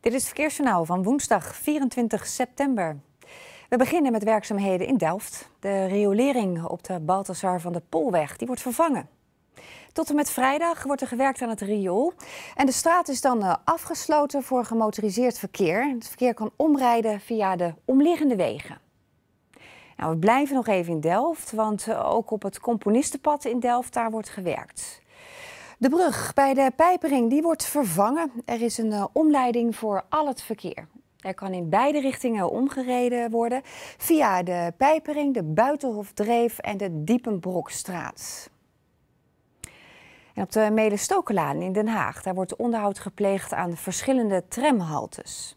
Dit is het verkeersjournaal van woensdag 24 september. We beginnen met werkzaamheden in Delft. De riolering op de Balthasar van de Polweg die wordt vervangen. Tot en met vrijdag wordt er gewerkt aan het riool. En de straat is dan eh, afgesloten voor gemotoriseerd verkeer. Het verkeer kan omrijden via de omliggende wegen. Nou, we blijven nog even in Delft, want eh, ook op het componistenpad in Delft daar wordt gewerkt. De brug bij de Pijpering die wordt vervangen. Er is een eh, omleiding voor al het verkeer. Er kan in beide richtingen omgereden worden via de Pijpering, de Buitenhofdreef en de Diepenbrokstraat. En op de Melestokelaan in Den Haag daar wordt onderhoud gepleegd aan verschillende tramhaltes.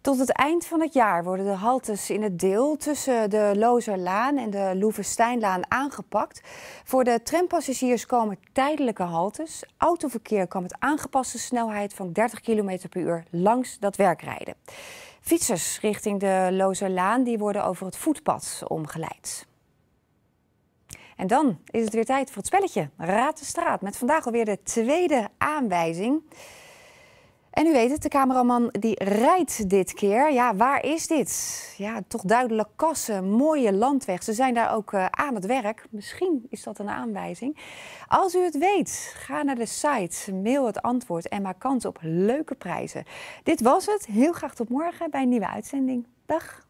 Tot het eind van het jaar worden de haltes in het deel tussen de Lozerlaan en de Loevesteinlaan aangepakt. Voor de trampassagiers komen tijdelijke haltes. Autoverkeer kan met aangepaste snelheid van 30 km per uur langs dat werk rijden. Fietsers richting de Lozerlaan die worden over het voetpad omgeleid. En dan is het weer tijd voor het spelletje Raad de Straat. Met vandaag alweer de tweede aanwijzing. En u weet het, de cameraman die rijdt dit keer. Ja, waar is dit? Ja, toch duidelijk kassen, mooie landweg. Ze zijn daar ook eh, aan het werk. Misschien is dat een aanwijzing. Als u het weet, ga naar de site, mail het antwoord en maak kans op leuke prijzen. Dit was het. Heel graag tot morgen bij een nieuwe uitzending. Dag.